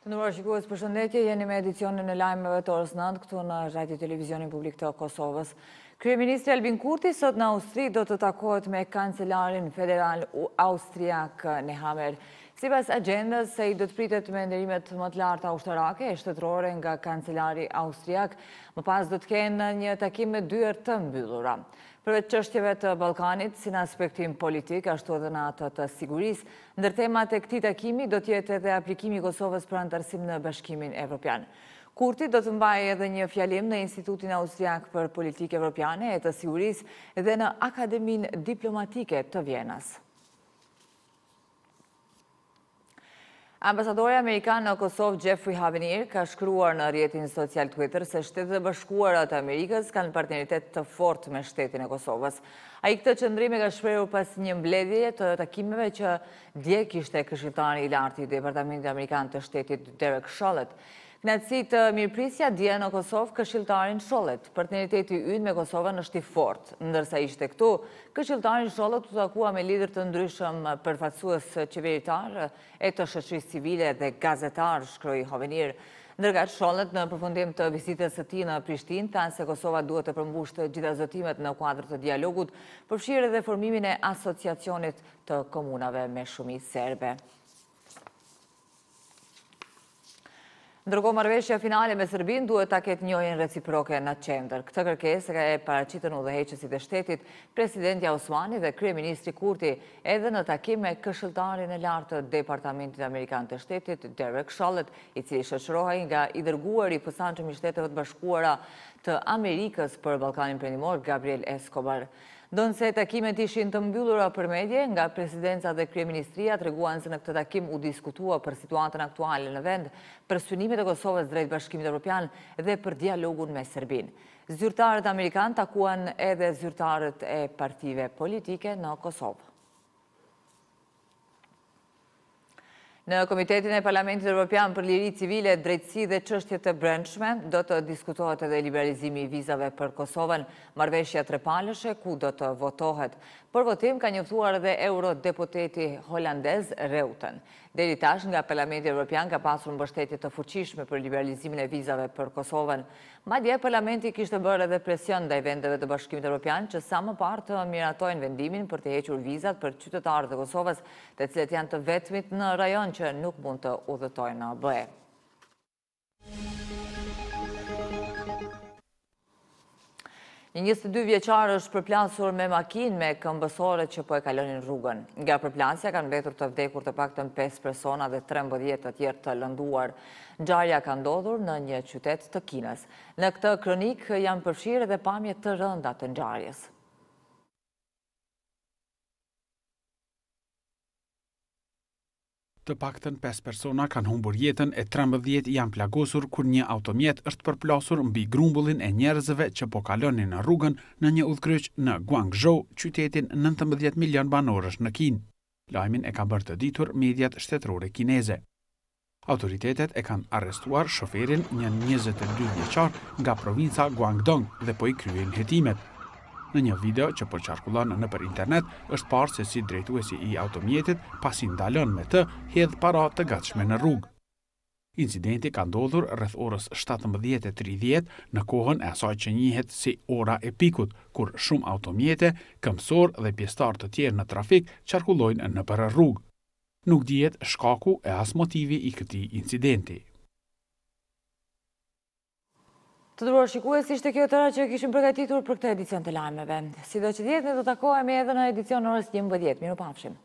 Të nërrojë shikujës për shëndetje, jeni me edicionin e lajmeve të orës nëndë këtu në Radio televizionin publik të Kosovës. Kryeministri Albin Kurti sot në Austri do të takohet me Kancelarin Federal Austriak Nehammer. Si pas agendës se i do të pritet me ndërimet më të lartë a ushtarake, e shtetërore nga kancelari austriak, më pas do të kenë një takim me dyër të mbyllura. Përve qështjeve të Balkanit, si në aspektim politik, ashtu edhe në atë të siguris, ndër temat e këti takimi do tjetë edhe aplikimi Kosovës për antarësim në bashkimin evropian. Kurti do të mbaje edhe një fjalim në Institutin Austriak për politikë evropiane e të siguris edhe në Akademin Diplomatike të Vienas. Ambasadori Amerikan në Kosovë, Jeffrey Havenir, ka shkruar në rjetin social Twitter se shtetë dhe bashkuar atë Amerikës kanë partneritet të fort me shtetin e Kosovës. A i këtë qëndrimi ka shprejur pas një mbledhje të takimeve që djek ishte këshqiptani i lartë i Departamentit Amerikan të shtetit Derek Shalet. Knatësit mirëprisja dje në Kosovë këshiltarin sholet. Partneriteti ynë me Kosovën është i fort. Ndërsa ishte këtu, këshiltarin sholet të takua me lider të ndryshëm përfatsuës qeveritar, e të shëqërisë civile dhe gazetar, shkroj hovenir. Ndërka të në përfundim të visitës të ti në Prishtin, thanë se Kosova duhet të përmbush të gjitha zotimet në kuadrë të dialogut, përfshirë dhe formimin e asociacionit të komunave me shumit serbe. Ndërko marveshja finale me Sërbin duhet ta ketë njojnë reciproke në qendër. Këtë kërkesë ka e paracitën u dhe heqësit e shtetit, presidentja Osmani dhe krye ministri Kurti, edhe në takime me këshëltarin e lartë të Departamentit Amerikanë të shtetit, Derek Shalet, i cili i nga i dërguar i pësantëm i shtetëve të bashkuara të Amerikës për Balkanin Prenimor, Gabriel Escobar. Donë se takimet ishin të mbyllura për medje, nga presidenca dhe kryeministria të reguan se në këtë takim u diskutua për situatën aktuale në vend, për synimit e Kosovës drejt bashkimit Europian dhe për dialogun me Serbin. Zyrtarët Amerikan takuan edhe zyrtarët e partive politike në Kosovë. Në Komitetin e Parlamentit Europian për Liri Civile, Drejtësi dhe qështje të brendshme, do të diskutohet edhe liberalizimi i vizave për Kosovën, marveshja trepalëshe, ku do të votohet. Për votim, ka njëftuar edhe eurodeputeti Holandez Reuten. Deri tash nga Parlamenti Evropian ka pasur mbështetje të fuqishme për liberalizimin e vizave për Kosovën, madje dje Parlamenti kishte bërë edhe presion ndaj vendeve të Bashkimit Evropian që sa më parë të miratojnë vendimin për të hequr vizat për qytetarët e Kosovës, të cilët janë të vetmit në rajon që nuk mund të udhëtojnë në UE. Një 22 vjeqar është përplansur me makin me këmbësore që po e kalonin rrugën. Nga përplansja kanë vetur të vdekur të pak të në 5 persona dhe 13 të tjerë të lënduar. Gjarja ka ndodhur në një qytet të kinës. Në këtë kronik janë përshirë dhe pamjet të rënda të në gjarjes. Të paktën 5 persona kanë humbur jetën e 13 janë plagosur kur një automjet është përplasur mbi grumbullin e njerëzve që po kalonin në rrugën në një udhkryq në Guangzhou, qytetin 19 milion banorësh në Kinë. Lajmin e ka bërë të ditur mediat shtetërore kineze. Autoritetet e kanë arrestuar shoferin një 22 vjeqar nga provinca Guangdong dhe po i kryen hetimet. Në një video që përqarkullon po në për internet, është parë se si drejtuesi i automjetit pasin dalën me të, hedhë para të gatshme në rrugë. Incidenti ka ndodhur rrëth orës 17.30 në kohën e asaj që njëhet si ora e pikut, kur shumë automjete, këmsor dhe pjestar të tjerë në trafik qarkullojnë në për rrugë. Nuk djetë shkaku e as motivi i këti incidenti. Të duruar shikues, ishte kjo tëra që kishim përgatitur për këtë edicion të lajmeve. Si do që djetë, ne do takohem e edhe në edicion në rësë një më bëdjetë. Minu pafshim.